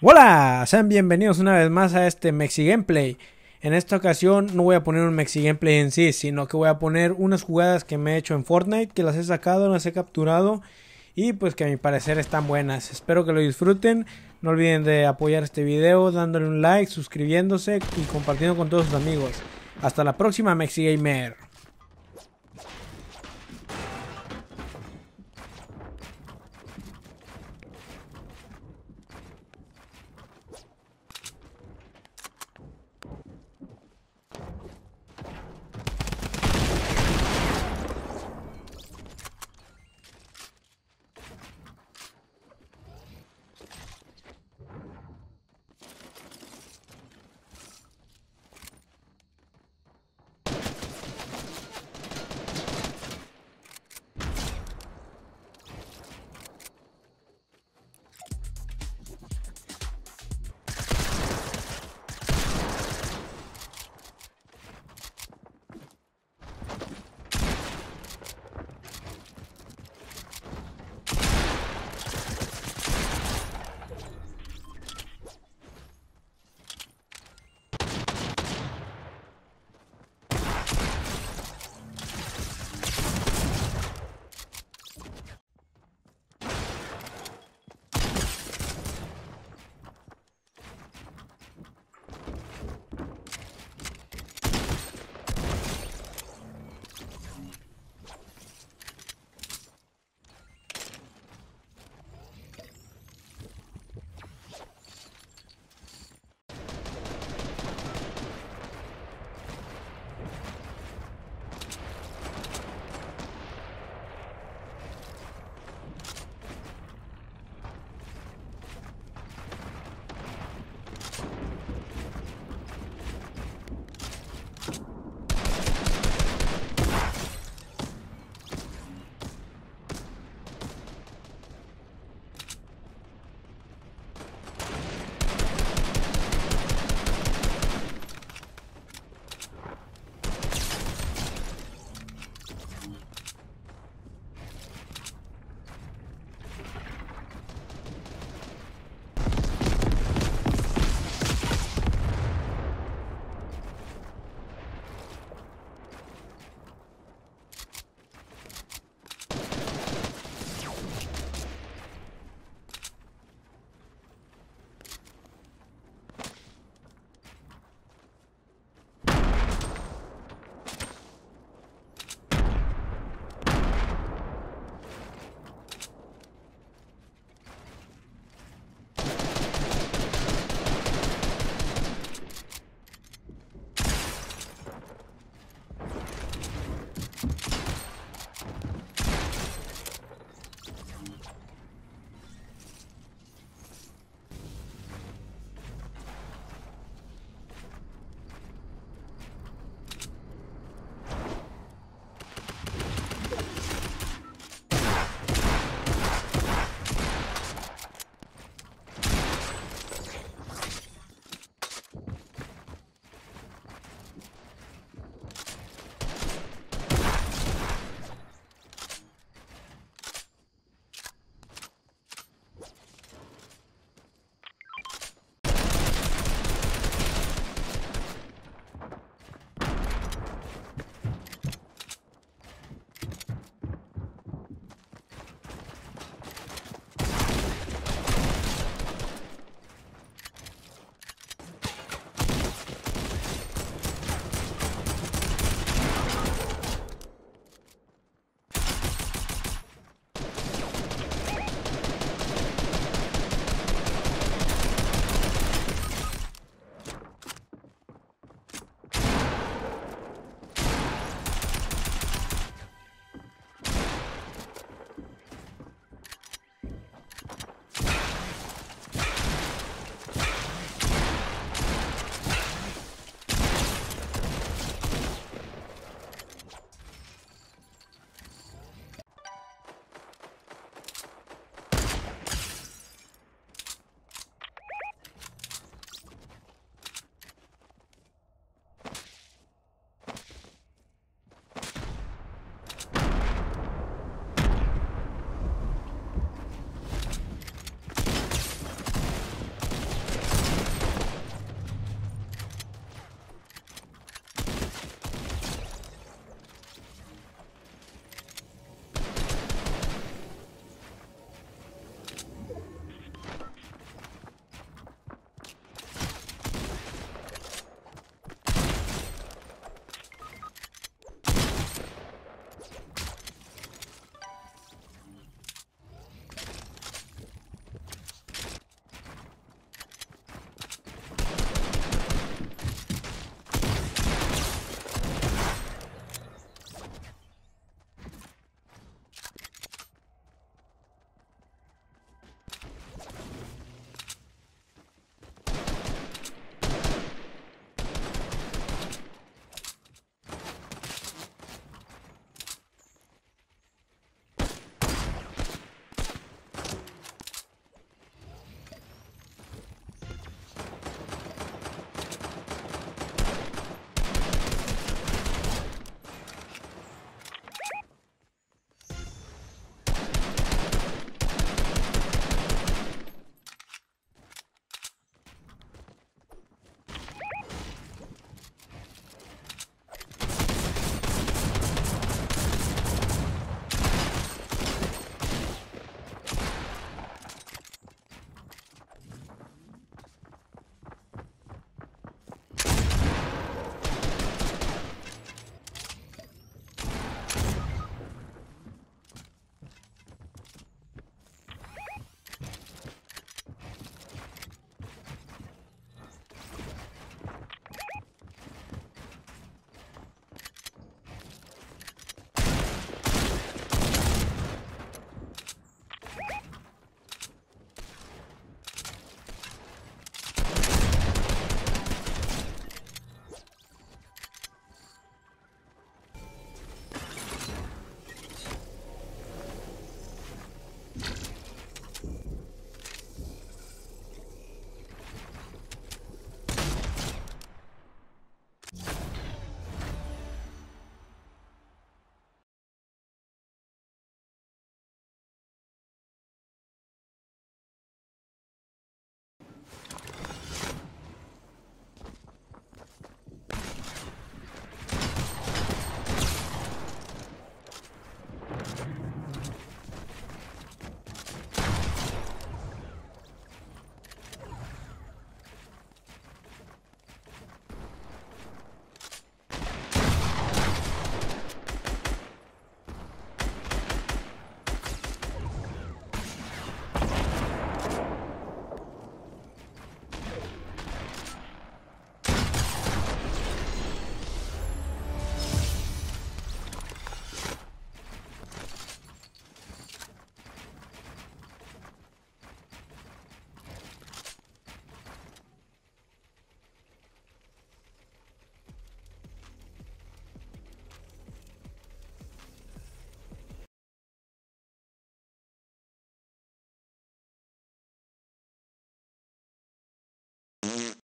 Hola, sean bienvenidos una vez más a este Mexi Gameplay. En esta ocasión no voy a poner un Mexi Gameplay en sí, sino que voy a poner unas jugadas que me he hecho en Fortnite, que las he sacado, las he capturado y pues que a mi parecer están buenas. Espero que lo disfruten. No olviden de apoyar este video dándole un like, suscribiéndose y compartiendo con todos sus amigos. Hasta la próxima Mexi Gamer.